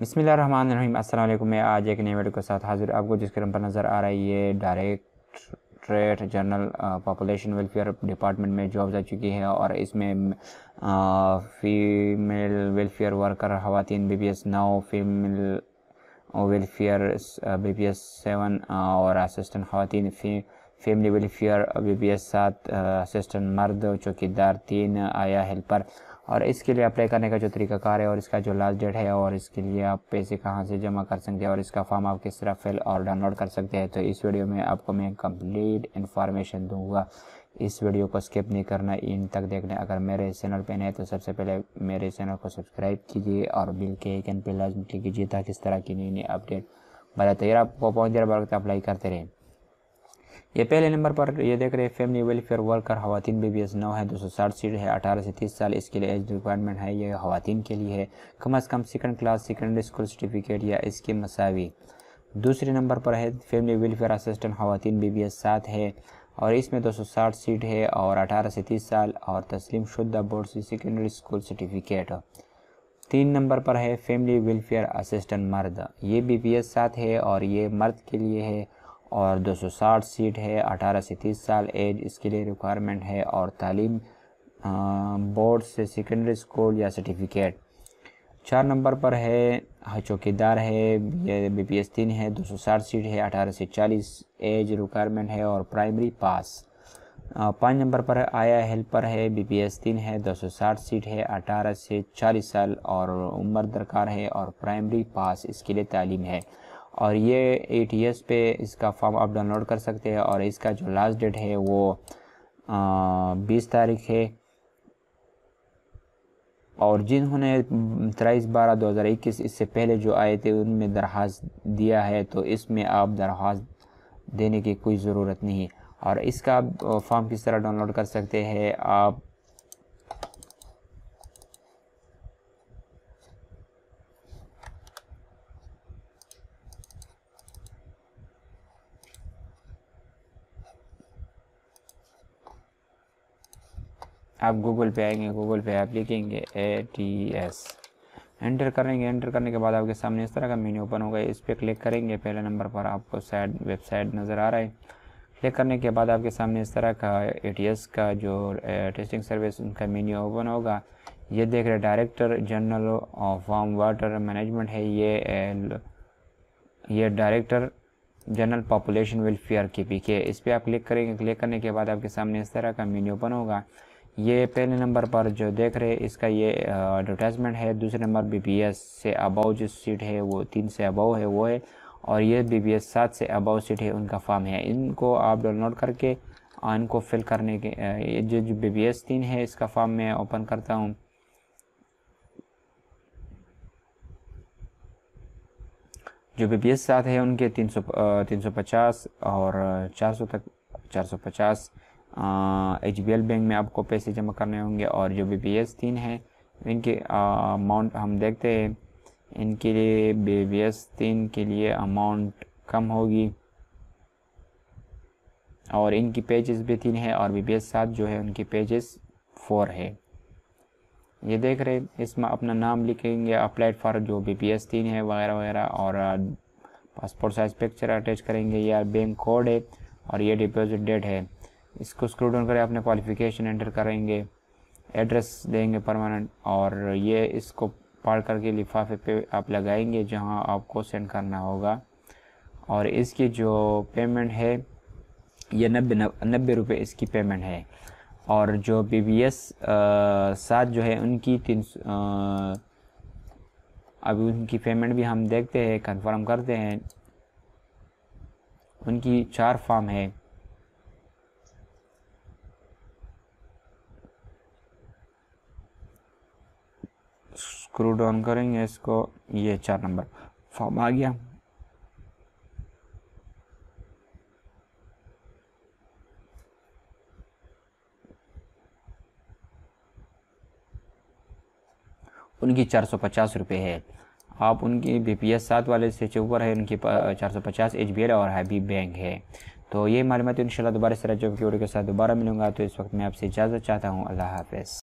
बिसमिल्ल run रहीम मैं आज एक नए वीडियो के साथ हाजिर आपको जिस क्रम पर नज़र आ रही है directorate general population welfare department में जॉब जा चुकी है और इसमें फीमेल वेलफेयर वर्कर खातन बी बी एस नौ female welfare B B S seven और असटेंट खातन family welfare B B S सात असटेंट मर्द चौकीदार तीन आया हेल्पर और इसके लिए अप्लाई करने का जो तरीकाकार है और इसका जो लास्ट डेट है और इसके लिए आप पैसे कहाँ से जमा कर सकते हैं और इसका फॉर्म आप किस तरह फिल और डाउनलोड कर सकते हैं तो इस वीडियो में आपको मैं कंप्लीट इन्फॉर्मेशन दूंगा इस वीडियो को स्किप नहीं करना इन तक देखना अगर मेरे चैनल पर नहीं तो सबसे पहले मेरे चैनल को सब्सक्राइब कीजिए और बिल के एन पे लाजमी क्लिक कीजिए ताकि इस तरह की नई नई अपडेट बताते आपको पहुँच जाए बड़ा अप्लाई करते रहें ये पहले नंबर पर ये देख रहे हैं फैमिली वेलफेयर वर्कर खातन बी बी एस नौ है दो सौ साठ सीट है अठारह से तीस साल इसके लिए एज रिक्वायरमेंट है ये खातन के लिए है कम अज़ कम second class secondary school certificate या इसके मसावी दूसरे नंबर पर है फैमिली वेलफेयर असिस्टेंट खातन बी बी एस सात है और इसमें दो सौ साठ सीट है और अठारह से तीस साल और तस्लीम शुदा बोर्ड से सेकेंडरी स्कूल सर्टिफिकेट तीन नंबर पर है फैमिली वेलफेयर असिस्टेंट मर्द ये बी बी एस सात है और ये मर्द के लिए है और 260 सीट है 18 से 30 साल एज इसके लिए रिक्वायरमेंट है और तालीम बोर्ड से सेकेंडरी स्कूल या सर्टिफिकेट चार नंबर पर है हाँ, चौकीदार है बी पी एस तीन है 260 सीट है 18 से 40 एज रिक्वायरमेंट है और प्राइमरी पास पाँच नंबर पर आया हेल्पर है बी पी एस तीन है 260 सीट है 18 से 40 साल और उम्र दरकार है और प्राइमरी पास इसके लिए तालीम है और ये ए पे इसका फॉर्म आप डाउनलोड कर सकते हैं और इसका जो लास्ट डेट है वो बीस तारीख है और जिन्होंने तेईस बारह दो हज़ार इक्कीस इससे पहले जो आए थे उनमें दरख्वास्त दिया है तो इसमें आप दरख्वास्त देने की कोई ज़रूरत नहीं और इसका आप फॉर्म किस तरह डाउनलोड कर सकते हैं आप आप गूगल पे आएंगे गूगल पे आप लिखेंगे ए टी एस एंटर करेंगे एंटर करने के बाद आपके सामने इस तरह का मेन्यू ओपन होगा इस पर क्लिक करेंगे पहले नंबर पर आपको साइड वेबसाइट नज़र आ रहा है क्लिक करने के बाद आपके सामने इस तरह का ए का जो टेस्टिंग सर्विस उनका मेन्यू ओपन होगा ये देख रहे director general of warm water management है ये ये डायरेक्टर जनरल पॉपुलेशन वेलफेयर के पी के इस पर आप क्लिक करेंगे क्लिक करने के बाद आपके सामने इस तरह का मेन्यू ओपन होगा ये पहले नंबर पर जो देख रहे हैं इसका ये एडवर्टाइजमेंट है दूसरे नंबर बी बी एस से अबाव जो सीट है वो तीन से अबाव है वो है और ये बी बी एस सात से अबाव सीट है उनका फॉर्म है इनको आप डाउनलोड करके इनको फिल करने के जो जो बी बी एस तीन है इसका फॉर्म मैं ओपन करता हूँ जो बी बी एस सात है उनके तीन सौ तीन सौ पचास और चार सौ तक चार सौ पचास एच बैंक में आपको पैसे जमा करने होंगे और जो बी पी एस तीन है इनके अमाउंट हम देखते हैं इनके लिए बी पी एस तीन के लिए अमाउंट कम होगी और इनकी पेजेस भी तीन है और बी पी एस सात जो है उनकी पेजेस फोर है ये देख रहे इसमें अपना नाम लिखेंगे अप्लाइड फॉर जो बी पी एस तीन है वगैरह वगैरह और पासपोर्ट साइज पिक्चर अटैच करेंगे या बैंक कोड है और ये डिपॉजिट डेट है इसको स्क्रू डाउन करें अपने क्वालिफिकेशन एंटर करेंगे एड्रेस देंगे परमानेंट और ये इसको पढ़ करके लिफाफे पे आप लगाएंगे जहां आपको सेंड करना होगा और इसकी जो पेमेंट है ये नब्बे नब्बे रुपये इसकी पेमेंट है और जो बी बी एस सात जो है उनकी तीन अभी उनकी पेमेंट भी हम देखते हैं कंफर्म करते हैं उनकी चार फॉर्म है स्क्रू डाउन करेंगे इसको ये चार नंबर फॉर्म आ गया उनकी चार सौ पचास रुपये है आप उनकी बी पी एस सात वाले से ऊपर है उनकी चार सौ पचास एच बी एल और हैबी बैंक है तो ये मालूम तो इन दोबारा से राज्य के साथ दोबारा मिलूंगा तो इस वक्त मैं आपसे इजाज़त चाहता हूँ अल्लाह हाफिज़